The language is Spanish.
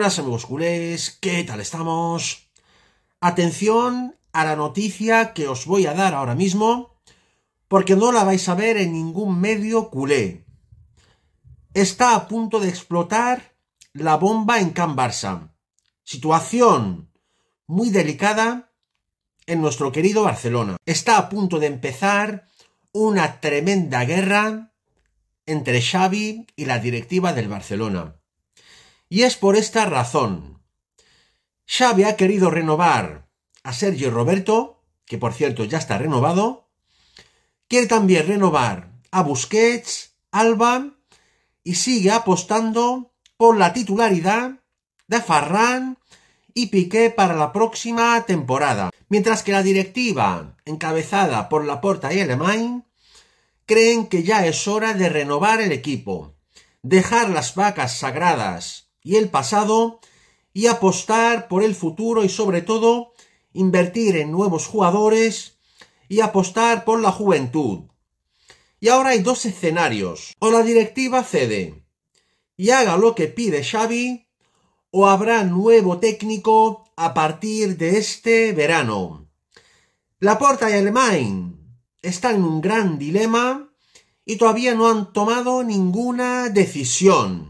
Hola amigos culés, ¿qué tal estamos? Atención a la noticia que os voy a dar ahora mismo, porque no la vais a ver en ningún medio culé. Está a punto de explotar la bomba en Can Barça. Situación muy delicada en nuestro querido Barcelona. Está a punto de empezar una tremenda guerra entre Xavi y la directiva del Barcelona. Y es por esta razón. Xavi ha querido renovar a Sergio Roberto, que por cierto ya está renovado. Quiere también renovar a Busquets, Alba, y sigue apostando por la titularidad de Farran y Piqué para la próxima temporada. Mientras que la directiva, encabezada por Laporta y Alemán, creen que ya es hora de renovar el equipo, dejar las vacas sagradas y el pasado y apostar por el futuro y sobre todo invertir en nuevos jugadores y apostar por la juventud. Y ahora hay dos escenarios. O la directiva cede y haga lo que pide Xavi o habrá nuevo técnico a partir de este verano. La Porta y Alemán están en un gran dilema y todavía no han tomado ninguna decisión.